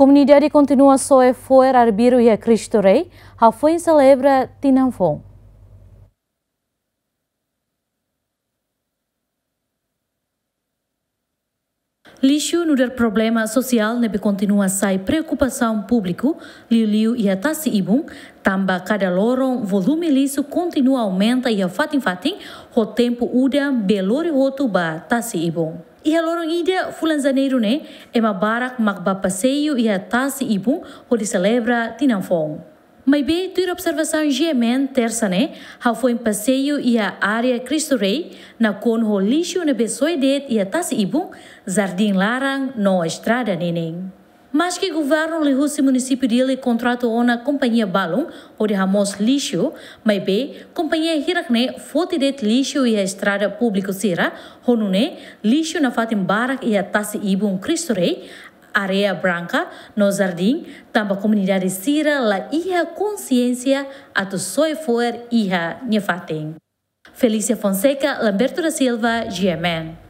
Comunidade continua só a foer Arbiru e a Cristo Rei, a foi celebra Tinanfon. Lixo no der problema social nebe continua sai preocupação público, liu-liu e atasi ibum, tamba cada loron volume lixo continua aumenta e fatin fatin o tempo uda belori roto ba tasi ibum. E a loron ida fulan janeiro né, é barak magba passeio e atasi ibum, onde celebra tinanfong. Mas bem, tua observação gemen terçane, né? há foi em passeio e a área Cristo Rei, na qual ho lixo na besoidet e a tasi ibum, jardim larang, no estrada neném. Mas que governo lhe município dele contratou na companhia Balum, de ramos lixo, mas bem, companhia Hirakne fotidet lixo e a estrada público será, honune, lixo na fatim barak e a Ibu ibum Cristo Rei, área branca no jardim, tamba comunidade sira la iha consciência ato soi for iha nyefaten. Felícia Fonseca, Lamberto da Silva, GMN.